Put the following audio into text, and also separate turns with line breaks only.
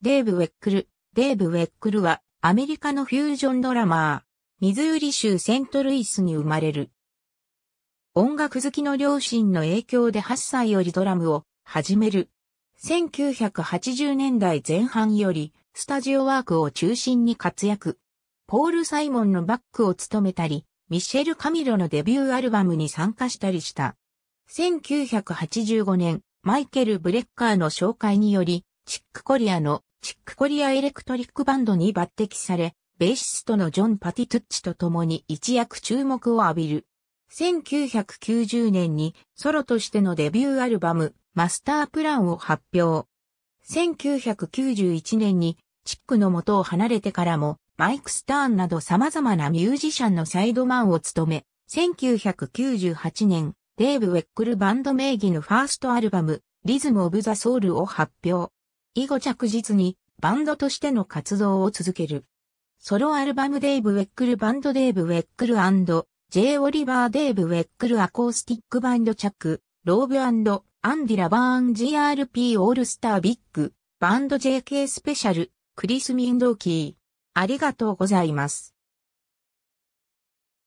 デーブ・ウェックル。デーブ・ウェックルはアメリカのフュージョンドラマー、ミズーリ州セントルイスに生まれる。音楽好きの両親の影響で8歳よりドラムを始める。1980年代前半よりスタジオワークを中心に活躍。ポール・サイモンのバックを務めたり、ミシェル・カミロのデビューアルバムに参加したりした。1985年、マイケル・ブレッカーの紹介により、チック・コリアのチックコリアエレクトリックバンドに抜擢され、ベーシストのジョン・パティ・トゥッチと共に一躍注目を浴びる。1990年にソロとしてのデビューアルバム、マスタープランを発表。1991年にチックの元を離れてからも、マイク・スターンなど様々なミュージシャンのサイドマンを務め、1998年、デーブ・ウェックルバンド名義のファーストアルバム、リズム・オブ・ザ・ソウルを発表。以後着実にバンドとしての活動を続ける。ソロアルバムデイブ・ウェックルバンドデイブ・ウェックル &J. オリバー・デイブ・ウェックルアコースティックバンドチャック、ローブアンディ・ラバーン GRP オールスタービッグ、バンド JK スペシャル、クリス・ミンドーキー。ありがとうございます。